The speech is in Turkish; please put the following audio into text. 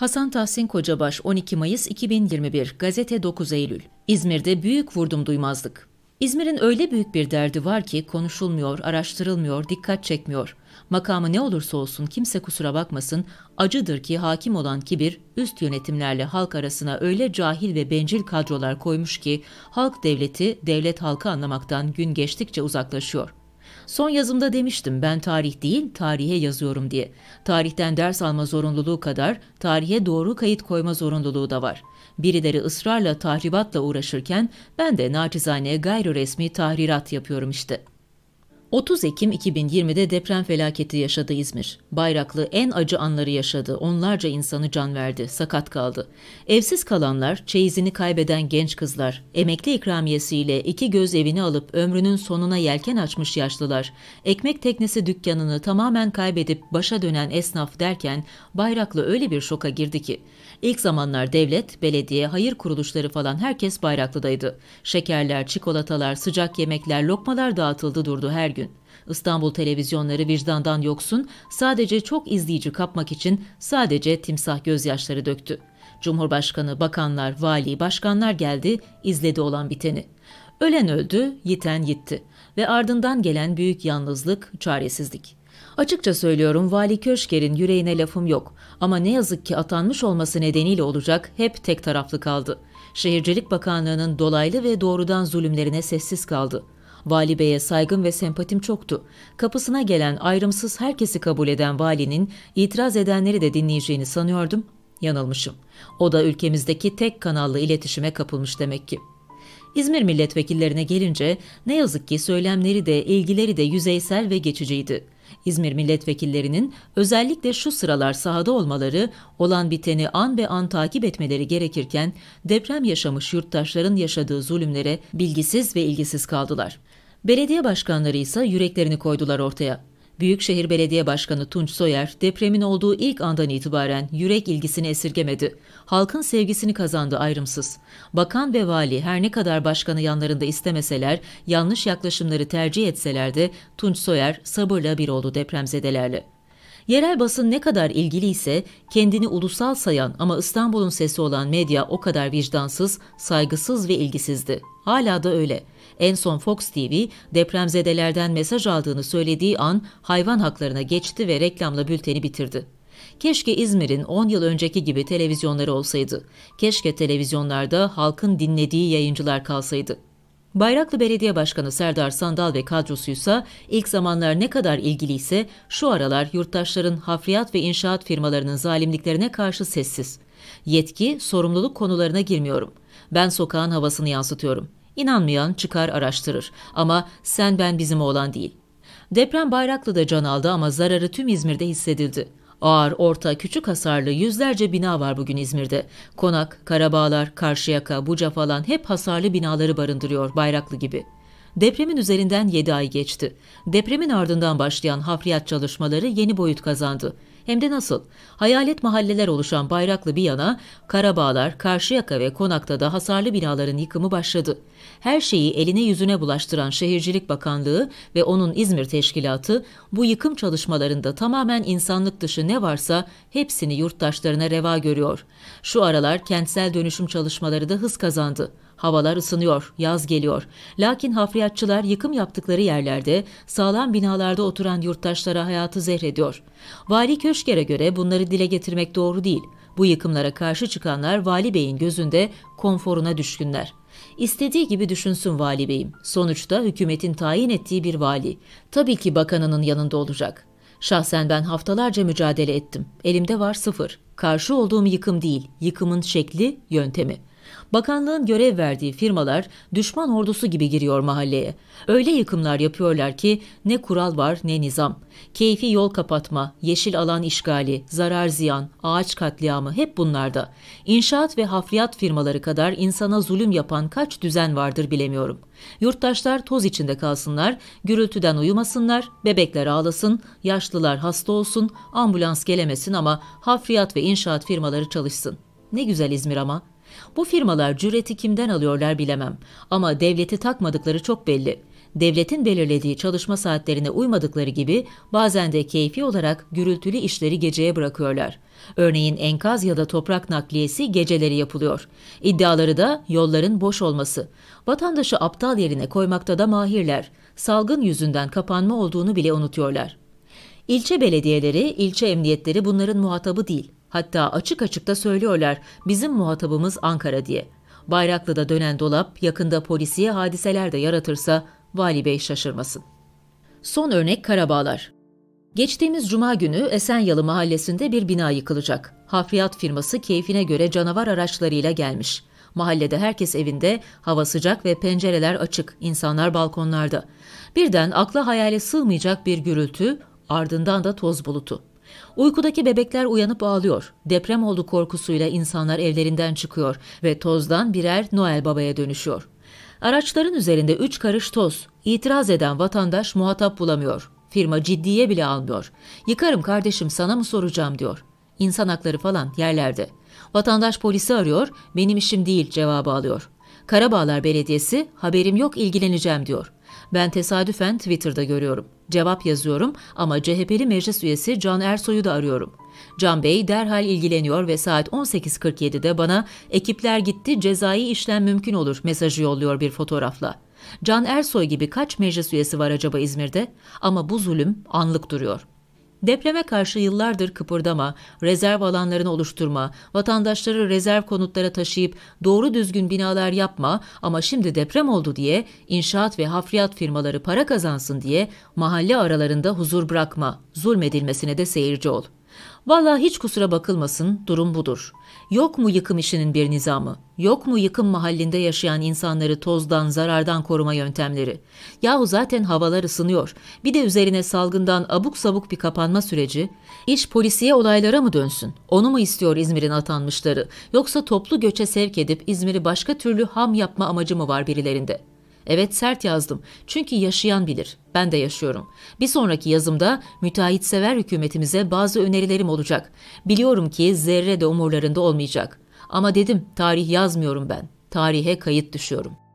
Hasan Tahsin Kocabaş 12 Mayıs 2021 Gazete 9 Eylül İzmir'de büyük vurdum duymazlık. İzmir'in öyle büyük bir derdi var ki konuşulmuyor, araştırılmıyor, dikkat çekmiyor. Makamı ne olursa olsun kimse kusura bakmasın, acıdır ki hakim olan kibir üst yönetimlerle halk arasına öyle cahil ve bencil kadrolar koymuş ki halk devleti, devlet halkı anlamaktan gün geçtikçe uzaklaşıyor. Son yazımda demiştim ben tarih değil tarihe yazıyorum diye. Tarihten ders alma zorunluluğu kadar tarihe doğru kayıt koyma zorunluluğu da var. Birileri ısrarla tahribatla uğraşırken ben de naçizane gayri resmi tahrirat yapıyorum işte.'' 30 Ekim 2020'de deprem felaketi yaşadı İzmir. Bayraklı en acı anları yaşadı. Onlarca insanı can verdi, sakat kaldı. Evsiz kalanlar, çeyizini kaybeden genç kızlar, emekli ikramiyesiyle iki göz evini alıp ömrünün sonuna yelken açmış yaşlılar, ekmek teknesi dükkanını tamamen kaybedip başa dönen esnaf derken Bayraklı öyle bir şoka girdi ki. İlk zamanlar devlet, belediye, hayır kuruluşları falan herkes Bayraklı'daydı. Şekerler, çikolatalar, sıcak yemekler, lokmalar dağıtıldı durdu her gün gün. İstanbul televizyonları vicdandan yoksun, sadece çok izleyici kapmak için sadece timsah gözyaşları döktü. Cumhurbaşkanı, bakanlar, vali, başkanlar geldi, izledi olan biteni. Ölen öldü, yiten yitti ve ardından gelen büyük yalnızlık, çaresizlik. Açıkça söylüyorum Vali Köşker'in yüreğine lafım yok ama ne yazık ki atanmış olması nedeniyle olacak hep tek taraflı kaldı. Şehircilik Bakanlığı'nın dolaylı ve doğrudan zulümlerine sessiz kaldı. Vali Bey'e saygım ve sempatim çoktu. Kapısına gelen ayrımsız herkesi kabul eden valinin itiraz edenleri de dinleyeceğini sanıyordum. Yanılmışım. O da ülkemizdeki tek kanallı iletişime kapılmış demek ki. İzmir milletvekillerine gelince ne yazık ki söylemleri de ilgileri de yüzeysel ve geçiciydi.'' İzmir milletvekillerinin özellikle şu sıralar sahada olmaları, olan biteni an be an takip etmeleri gerekirken deprem yaşamış yurttaşların yaşadığı zulümlere bilgisiz ve ilgisiz kaldılar. Belediye başkanları ise yüreklerini koydular ortaya. Büyükşehir Belediye Başkanı Tunç Soyer, depremin olduğu ilk andan itibaren yürek ilgisini esirgemedi. Halkın sevgisini kazandı ayrımsız. Bakan ve vali her ne kadar başkanı yanlarında istemeseler, yanlış yaklaşımları tercih etseler de Tunç Soyer sabırla bir oldu depremzedelerle. Yerel basın ne kadar ilgili ise kendini ulusal sayan ama İstanbul'un sesi olan medya o kadar vicdansız, saygısız ve ilgisizdi. Hala da öyle. En son Fox TV depremzedelerden mesaj aldığını söylediği an hayvan haklarına geçti ve reklamla bülteni bitirdi. Keşke İzmir'in 10 yıl önceki gibi televizyonları olsaydı. Keşke televizyonlarda halkın dinlediği yayıncılar kalsaydı. Bayraklı Belediye Başkanı Serdar Sandal ve kadrosuysa ilk zamanlar ne kadar ilgiliyse şu aralar yurttaşların hafriyat ve inşaat firmalarının zalimliklerine karşı sessiz. Yetki, sorumluluk konularına girmiyorum. Ben sokağın havasını yansıtıyorum. İnanmayan çıkar araştırır ama sen ben bizim oğlan değil. Deprem Bayraklı'da can aldı ama zararı tüm İzmir'de hissedildi. Ağır, orta, küçük hasarlı yüzlerce bina var bugün İzmir'de. Konak, Karabağlar, Karşıyaka, Buca falan hep hasarlı binaları barındırıyor Bayraklı gibi. Depremin üzerinden 7 ay geçti. Depremin ardından başlayan hafriyat çalışmaları yeni boyut kazandı. Hem de nasıl? Hayalet mahalleler oluşan Bayraklı bir yana, Karabağlar, Karşıyaka ve Konak'ta da hasarlı binaların yıkımı başladı. Her şeyi eline yüzüne bulaştıran Şehircilik Bakanlığı ve onun İzmir Teşkilatı, bu yıkım çalışmalarında tamamen insanlık dışı ne varsa hepsini yurttaşlarına reva görüyor. Şu aralar kentsel dönüşüm çalışmaları da hız kazandı. Havalar ısınıyor, yaz geliyor. Lakin hafriyatçılar yıkım yaptıkları yerlerde sağlam binalarda oturan yurttaşlara hayatı zehrediyor. Vali Köşker'e göre bunları dile getirmek doğru değil. Bu yıkımlara karşı çıkanlar Vali Bey'in gözünde konforuna düşkünler. İstediği gibi düşünsün vali beyim. Sonuçta hükümetin tayin ettiği bir vali. Tabii ki bakanının yanında olacak. Şahsen ben haftalarca mücadele ettim. Elimde var sıfır. Karşı olduğum yıkım değil, yıkımın şekli, yöntemi. Bakanlığın görev verdiği firmalar düşman ordusu gibi giriyor mahalleye. Öyle yıkımlar yapıyorlar ki ne kural var ne nizam. Keyfi yol kapatma, yeşil alan işgali, zarar ziyan, ağaç katliamı hep bunlarda. İnşaat ve hafriyat firmaları kadar insana zulüm yapan kaç düzen vardır bilemiyorum. Yurttaşlar toz içinde kalsınlar, gürültüden uyumasınlar, bebekler ağlasın, yaşlılar hasta olsun, ambulans gelemesin ama hafriyat ve inşaat firmaları çalışsın. Ne güzel İzmir ama. Bu firmalar cüreti kimden alıyorlar bilemem ama devleti takmadıkları çok belli. Devletin belirlediği çalışma saatlerine uymadıkları gibi bazen de keyfi olarak gürültülü işleri geceye bırakıyorlar. Örneğin enkaz ya da toprak nakliyesi geceleri yapılıyor. İddiaları da yolların boş olması. Vatandaşı aptal yerine koymakta da mahirler. Salgın yüzünden kapanma olduğunu bile unutuyorlar. İlçe belediyeleri, ilçe emniyetleri bunların muhatabı değil. Hatta açık açık da söylüyorlar bizim muhatabımız Ankara diye. Bayraklı'da dönen dolap yakında polisiye hadiseler de yaratırsa Vali Bey şaşırmasın. Son örnek Karabağlar. Geçtiğimiz cuma günü Esenyalı mahallesinde bir bina yıkılacak. Hafriyat firması keyfine göre canavar araçlarıyla gelmiş. Mahallede herkes evinde, hava sıcak ve pencereler açık, insanlar balkonlarda. Birden akla hayale sığmayacak bir gürültü, ardından da toz bulutu. Uykudaki bebekler uyanıp ağlıyor. Deprem oldu korkusuyla insanlar evlerinden çıkıyor ve tozdan birer Noel Baba'ya dönüşüyor. Araçların üzerinde üç karış toz. İtiraz eden vatandaş muhatap bulamıyor. Firma ciddiye bile almıyor. Yıkarım kardeşim sana mı soracağım diyor. İnsan hakları falan yerlerde. Vatandaş polisi arıyor, benim işim değil cevabı alıyor. Karabağlar Belediyesi haberim yok ilgileneceğim diyor. Ben tesadüfen Twitter'da görüyorum. Cevap yazıyorum ama CHP'li meclis üyesi Can Ersoy'u da arıyorum. Can Bey derhal ilgileniyor ve saat 18.47'de bana ekipler gitti cezai işlem mümkün olur mesajı yolluyor bir fotoğrafla. Can Ersoy gibi kaç meclis üyesi var acaba İzmir'de? Ama bu zulüm anlık duruyor. Depreme karşı yıllardır kıpırdama, rezerv alanlarını oluşturma, vatandaşları rezerv konutlara taşıyıp doğru düzgün binalar yapma ama şimdi deprem oldu diye inşaat ve hafriyat firmaları para kazansın diye mahalle aralarında huzur bırakma, zulmedilmesine de seyirci ol.'' Vallahi hiç kusura bakılmasın, durum budur. Yok mu yıkım işinin bir nizamı? Yok mu yıkım mahallinde yaşayan insanları tozdan, zarardan koruma yöntemleri? Yahu zaten havalar ısınıyor. Bir de üzerine salgından abuk sabuk bir kapanma süreci. İş polisiye olaylara mı dönsün? Onu mu istiyor İzmir'in atanmışları? Yoksa toplu göçe sevk edip İzmir'i başka türlü ham yapma amacı mı var birilerinde?'' Evet sert yazdım. Çünkü yaşayan bilir. Ben de yaşıyorum. Bir sonraki yazımda müteahhitsever hükümetimize bazı önerilerim olacak. Biliyorum ki zerre de umurlarında olmayacak. Ama dedim tarih yazmıyorum ben. Tarihe kayıt düşüyorum.''